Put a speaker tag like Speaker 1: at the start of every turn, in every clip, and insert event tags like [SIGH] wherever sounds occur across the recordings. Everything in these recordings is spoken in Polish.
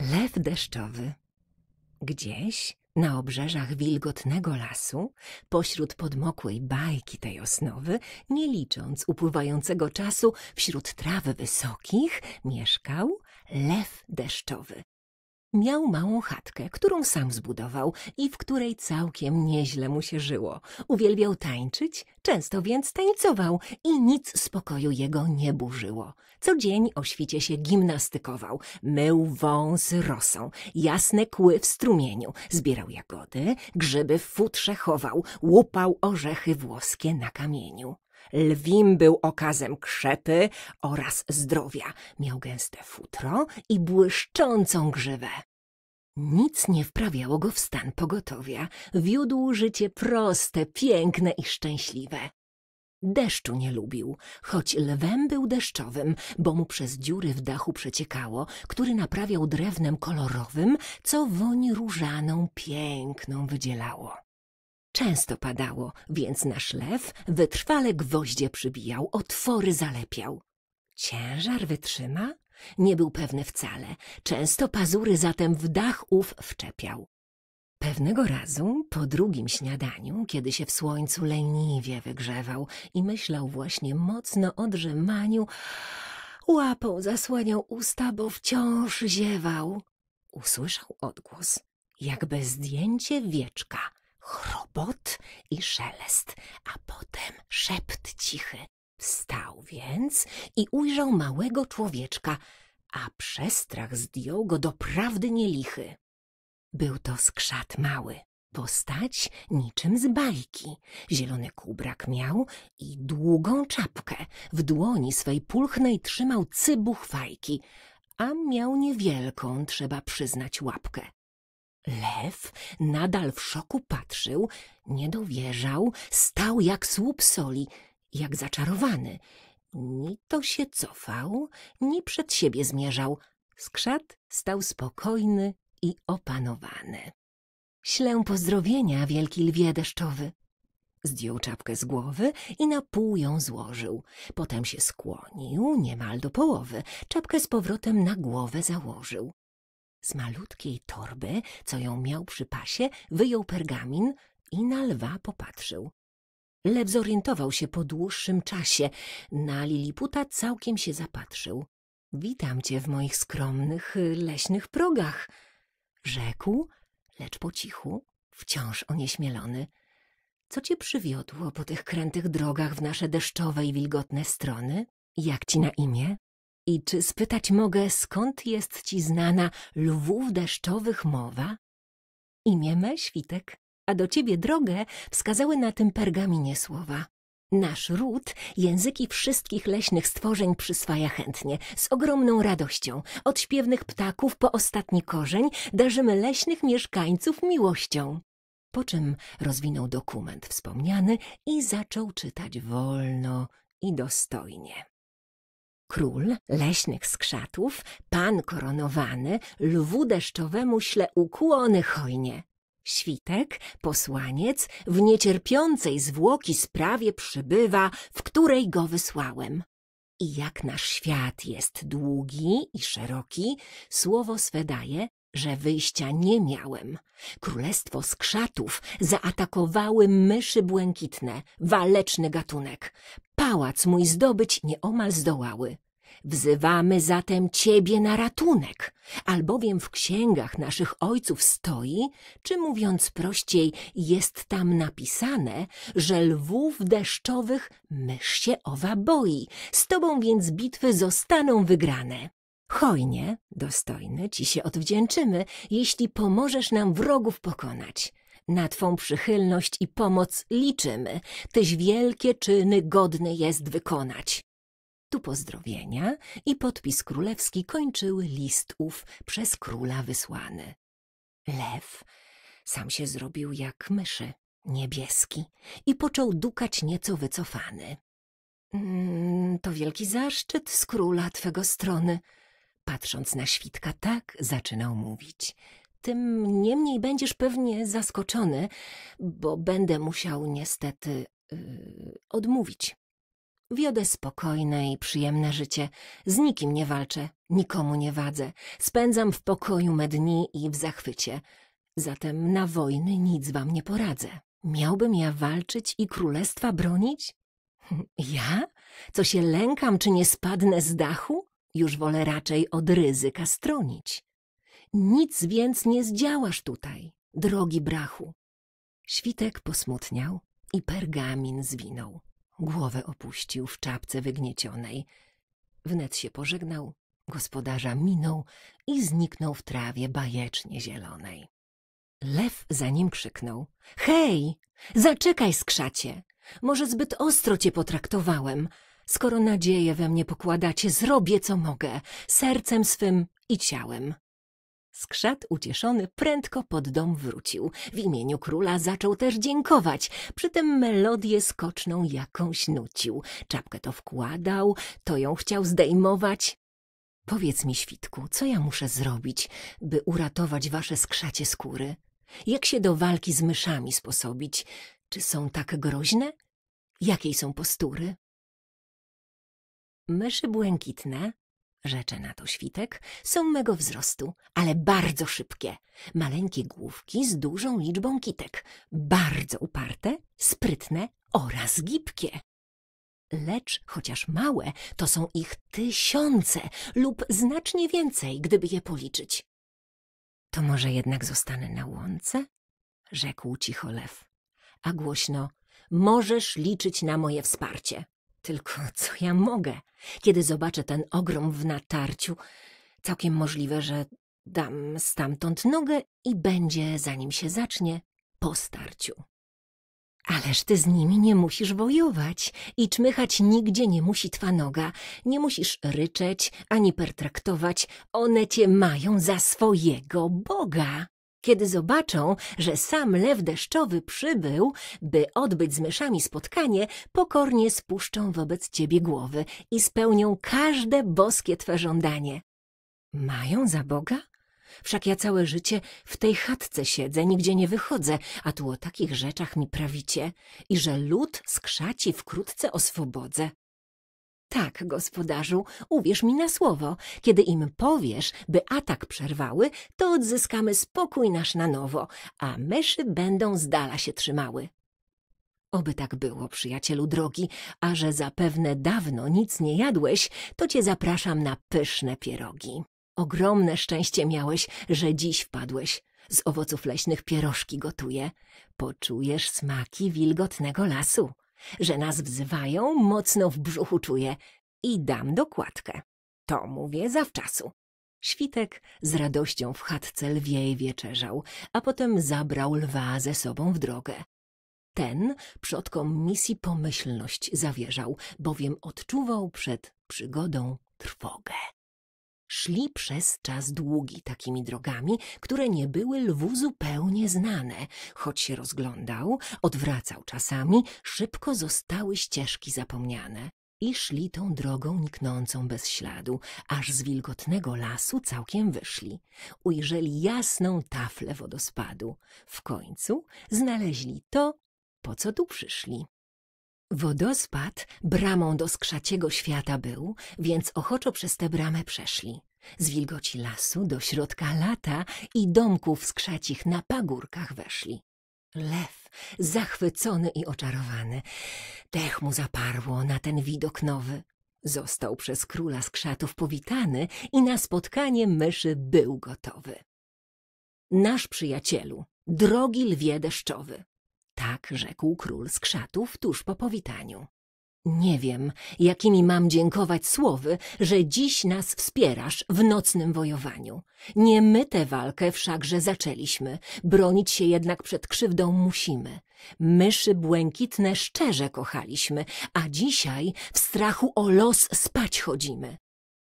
Speaker 1: lew deszczowy. Gdzieś na obrzeżach wilgotnego lasu, pośród podmokłej bajki tej osnowy, nie licząc upływającego czasu, wśród traw wysokich mieszkał lew deszczowy, Miał małą chatkę, którą sam zbudował i w której całkiem nieźle mu się żyło. Uwielbiał tańczyć, często więc tańcował i nic spokoju jego nie burzyło. Co dzień o świcie się gimnastykował, mył wąs rosą, jasne kły w strumieniu, zbierał jagody, grzyby w futrze chował, łupał orzechy włoskie na kamieniu. Lwim był okazem krzepy oraz zdrowia. Miał gęste futro i błyszczącą grzywę. Nic nie wprawiało go w stan pogotowia. Wiódł życie proste, piękne i szczęśliwe. Deszczu nie lubił, choć lwem był deszczowym, bo mu przez dziury w dachu przeciekało, który naprawiał drewnem kolorowym, co woń różaną piękną wydzielało. Często padało, więc nasz lew wytrwale gwoździe przybijał, otwory zalepiał. Ciężar wytrzyma? Nie był pewny wcale. Często pazury zatem w dach ów wczepiał. Pewnego razu, po drugim śniadaniu, kiedy się w słońcu leniwie wygrzewał i myślał właśnie mocno o drzemaniu, łapą zasłaniał usta, bo wciąż ziewał. Usłyszał odgłos, jakby zdjęcie wieczka chrobot i szelest, a potem szept cichy. Wstał więc i ujrzał małego człowieczka, a przestrach zdjął go doprawdy nielichy. Był to skrzat mały, postać niczym z bajki. Zielony kubrak miał i długą czapkę. W dłoni swej pulchnej trzymał cybuch fajki, a miał niewielką, trzeba przyznać, łapkę. Lew nadal w szoku patrzył, nie dowierzał, stał jak słup soli, jak zaczarowany. Ni to się cofał, ni przed siebie zmierzał. Skrzat stał spokojny i opanowany. Ślę pozdrowienia, wielki lwie deszczowy. Zdjął czapkę z głowy i na pół ją złożył. Potem się skłonił niemal do połowy, czapkę z powrotem na głowę założył. Z malutkiej torby, co ją miał przy pasie, wyjął pergamin i na lwa popatrzył. Lew zorientował się po dłuższym czasie. Na Liliputa całkiem się zapatrzył. Witam cię w moich skromnych, leśnych progach, rzekł, lecz po cichu, wciąż onieśmielony. Co cię przywiodło po tych krętych drogach w nasze deszczowe i wilgotne strony? Jak ci na imię? I czy spytać mogę, skąd jest ci znana lwów deszczowych mowa? Imię me, Świtek, a do ciebie drogę wskazały na tym pergaminie słowa. Nasz ród języki wszystkich leśnych stworzeń przyswaja chętnie, z ogromną radością. Od śpiewnych ptaków po ostatni korzeń darzymy leśnych mieszkańców miłością. Po czym rozwinął dokument wspomniany i zaczął czytać wolno i dostojnie. Król leśnych skrzatów, pan koronowany, lwu deszczowemu śle ukłony hojnie. Świtek, posłaniec, w niecierpiącej zwłoki sprawie przybywa, w której go wysłałem. I jak nasz świat jest długi i szeroki, słowo swe daje, że wyjścia nie miałem. Królestwo skrzatów zaatakowały myszy błękitne, waleczny gatunek pałac mój zdobyć nieomal zdołały. Wzywamy zatem Ciebie na ratunek, albowiem w księgach naszych ojców stoi, czy mówiąc prościej, jest tam napisane, że lwów deszczowych mysz się owa boi, z Tobą więc bitwy zostaną wygrane. Hojnie, dostojny, Ci się odwdzięczymy, jeśli pomożesz nam wrogów pokonać. Na Twą przychylność i pomoc liczymy, Tyś wielkie czyny godny jest wykonać. Tu pozdrowienia i podpis królewski kończyły list ów przez króla wysłany. Lew sam się zrobił jak myszy, niebieski, i począł dukać nieco wycofany. Mm, to wielki zaszczyt z króla twego strony. Patrząc na świtka, tak zaczynał mówić. Tym niemniej będziesz pewnie zaskoczony, bo będę musiał niestety yy, odmówić. Wiodę spokojne i przyjemne życie. Z nikim nie walczę, nikomu nie wadzę. Spędzam w pokoju me dni i w zachwycie. Zatem na wojny nic wam nie poradzę. Miałbym ja walczyć i królestwa bronić? [LAUGHS] Ja? Co się lękam, czy nie spadnę z dachu? Już wolę raczej od ryzyka stronić. Nic więc nie zdziałasz tutaj, drogi brachu. Świtek posmutniał i pergamin zwinął. Głowę opuścił w czapce wygniecionej. Wnet się pożegnał, gospodarza minął i zniknął w trawie bajecznie zielonej. Lew za nim krzyknął. Hej, zaczekaj skrzacie. Może zbyt ostro cię potraktowałem. Skoro nadzieję we mnie pokładacie, zrobię co mogę, sercem swym i ciałem. Skrzat ucieszony prędko pod dom wrócił. W imieniu króla zaczął też dziękować, przy tym melodię skoczną jakąś nucił. Czapkę to wkładał, to ją chciał zdejmować. Powiedz mi, świtku, co ja muszę zrobić, by uratować wasze skrzacie skóry? Jak się do walki z myszami sposobić? Czy są tak groźne? Jakiej są postury? Myszy błękitne Rzecze na to świtek są mego wzrostu, ale bardzo szybkie. Maleńkie główki z dużą liczbą kitek, bardzo uparte, sprytne oraz gibkie. Lecz chociaż małe, to są ich tysiące lub znacznie więcej, gdyby je policzyć. To może jednak zostanę na łące? rzekł cicho lew, a głośno możesz liczyć na moje wsparcie. Tylko co ja mogę? Kiedy zobaczę ten ogrom w natarciu, całkiem możliwe, że dam stamtąd nogę i będzie, zanim się zacznie, po starciu. Ależ ty z nimi nie musisz wojować i czmychać nigdzie nie musi twa noga. Nie musisz ryczeć ani pertraktować. One cię mają za swojego Boga. Kiedy zobaczą, że sam lew deszczowy przybył, by odbyć z myszami spotkanie, pokornie spuszczą wobec ciebie głowy i spełnią każde boskie twe żądanie. Mają za Boga? Wszak ja całe życie w tej chatce siedzę, nigdzie nie wychodzę, a tu o takich rzeczach mi prawicie i że lud skrzaci wkrótce o swobodze. Tak, gospodarzu, uwierz mi na słowo. Kiedy im powiesz, by atak przerwały, to odzyskamy spokój nasz na nowo, a myszy będą z dala się trzymały. Oby tak było, przyjacielu drogi, a że zapewne dawno nic nie jadłeś, to cię zapraszam na pyszne pierogi. Ogromne szczęście miałeś, że dziś wpadłeś. Z owoców leśnych pierożki gotuję. Poczujesz smaki wilgotnego lasu że nas wzywają, mocno w brzuchu czuję i dam dokładkę. To mówię zawczasu. Świtek z radością w chatce lwiej wieczerzał, a potem zabrał lwa ze sobą w drogę. Ten przodkom misji pomyślność zawierzał, bowiem odczuwał przed przygodą trwogę. Szli przez czas długi takimi drogami, które nie były lwu zupełnie znane. Choć się rozglądał, odwracał czasami, szybko zostały ścieżki zapomniane i szli tą drogą niknącą bez śladu, aż z wilgotnego lasu całkiem wyszli. Ujrzeli jasną taflę wodospadu. W końcu znaleźli to, po co tu przyszli. Wodospad bramą do skrzaciego świata był, więc ochoczo przez tę bramę przeszli. Z wilgoci lasu do środka lata i domków skrzacich na pagórkach weszli. Lew, zachwycony i oczarowany, dech mu zaparło na ten widok nowy. Został przez króla skrzatów powitany i na spotkanie myszy był gotowy. Nasz przyjacielu, drogi lwie deszczowy, tak, rzekł król z krzatów tuż po powitaniu. Nie wiem, jakimi mam dziękować słowy, że dziś nas wspierasz w nocnym wojowaniu. Nie my tę walkę wszakże zaczęliśmy, bronić się jednak przed krzywdą musimy. Myszy błękitne szczerze kochaliśmy, a dzisiaj w strachu o los spać chodzimy.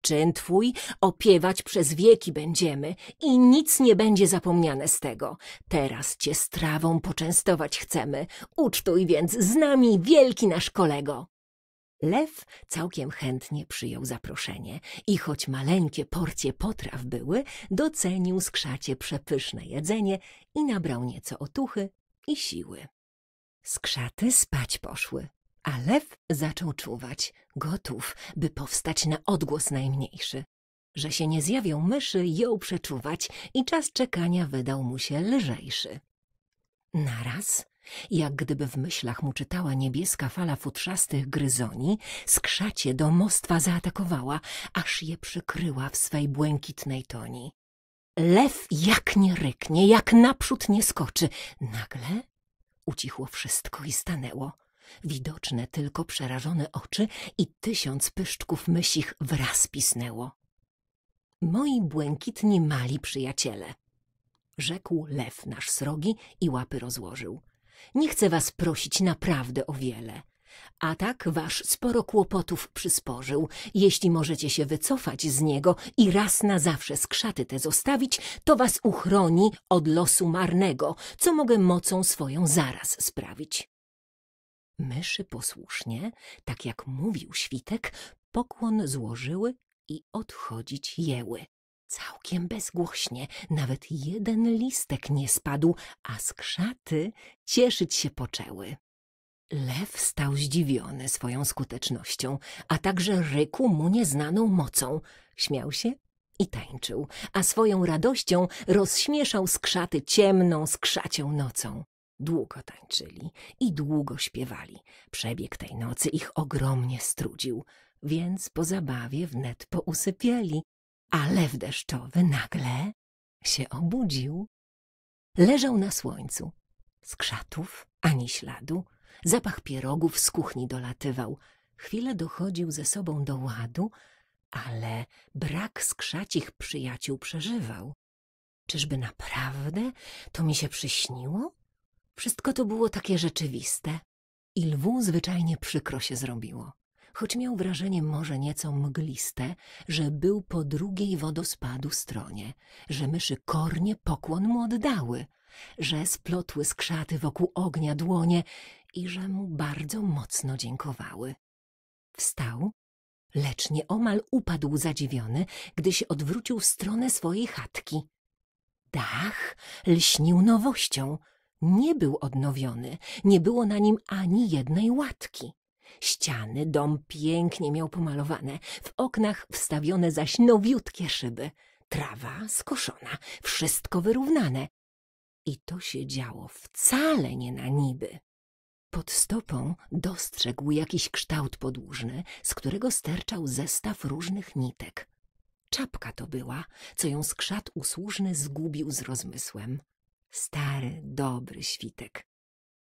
Speaker 1: Czyn twój opiewać przez wieki będziemy i nic nie będzie zapomniane z tego. Teraz cię strawą poczęstować chcemy. Ucztuj więc z nami wielki nasz kolego. Lew całkiem chętnie przyjął zaproszenie i choć maleńkie porcje potraw były, docenił skrzacie przepyszne jedzenie i nabrał nieco otuchy i siły. Skrzaty spać poszły, a lew zaczął czuwać, gotów, by powstać na odgłos najmniejszy. Że się nie zjawią myszy, jął przeczuwać i czas czekania wydał mu się lżejszy. Naraz, jak gdyby w myślach mu czytała niebieska fala futrzastych gryzoni, skrzacie do mostwa zaatakowała, aż je przykryła w swej błękitnej toni. Lew jak nie ryknie, jak naprzód nie skoczy. Nagle ucichło wszystko i stanęło widoczne tylko przerażone oczy i tysiąc pyszczków mysich wraz pisnęło. Moi błękitni mali przyjaciele, rzekł lew nasz srogi i łapy rozłożył. Nie chcę was prosić naprawdę o wiele. A tak wasz sporo kłopotów przysporzył. Jeśli możecie się wycofać z niego i raz na zawsze skrzaty te zostawić, to was uchroni od losu marnego, co mogę mocą swoją zaraz sprawić. Myszy posłusznie, tak jak mówił świtek, pokłon złożyły i odchodzić jęły. Całkiem bezgłośnie, nawet jeden listek nie spadł, a skrzaty cieszyć się poczęły. Lew stał zdziwiony swoją skutecznością, a także ryku mu nieznaną mocą. Śmiał się i tańczył, a swoją radością rozśmieszał skrzaty ciemną, skrzacią nocą. Długo tańczyli i długo śpiewali. Przebieg tej nocy ich ogromnie strudził, więc po zabawie wnet pousypieli. A lew deszczowy nagle się obudził. Leżał na słońcu. Z krzatów ani śladu. Zapach pierogów z kuchni dolatywał. Chwilę dochodził ze sobą do ładu, ale brak skrzacich przyjaciół przeżywał. Czyżby naprawdę to mi się przyśniło? Wszystko to było takie rzeczywiste i lwu zwyczajnie przykro się zrobiło. Choć miał wrażenie może nieco mgliste, że był po drugiej wodospadu stronie, że myszy kornie pokłon mu oddały, że splotły skrzaty wokół ognia dłonie i że mu bardzo mocno dziękowały. Wstał, lecz nieomal upadł zadziwiony, gdy się odwrócił w stronę swojej chatki. Dach lśnił nowością – nie był odnowiony, nie było na nim ani jednej łatki. Ściany dom pięknie miał pomalowane, w oknach wstawione zaś nowiutkie szyby, trawa skoszona, wszystko wyrównane. I to się działo wcale nie na niby. Pod stopą dostrzegł jakiś kształt podłużny, z którego sterczał zestaw różnych nitek. Czapka to była, co ją skrzat usłużny zgubił z rozmysłem. Stary, dobry świtek.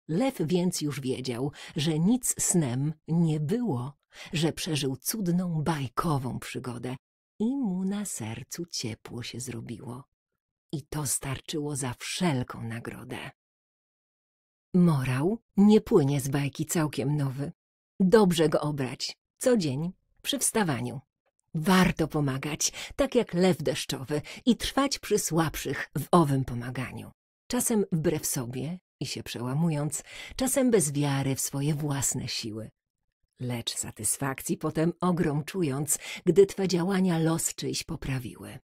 Speaker 1: Lew więc już wiedział, że nic snem nie było, że przeżył cudną, bajkową przygodę i mu na sercu ciepło się zrobiło. I to starczyło za wszelką nagrodę. Morał nie płynie z bajki całkiem nowy. Dobrze go obrać, co dzień, przy wstawaniu. Warto pomagać, tak jak lew deszczowy, i trwać przy słabszych w owym pomaganiu czasem wbrew sobie i się przełamując, czasem bez wiary w swoje własne siły. Lecz satysfakcji potem ogrom czując, gdy twe działania los czyjś poprawiły.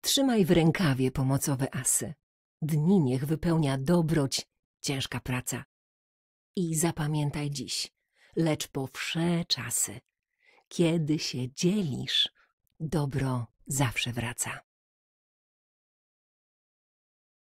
Speaker 1: Trzymaj w rękawie pomocowe asy. Dni niech wypełnia dobroć, ciężka praca. I zapamiętaj dziś, lecz po wsze czasy, kiedy się dzielisz, dobro zawsze wraca.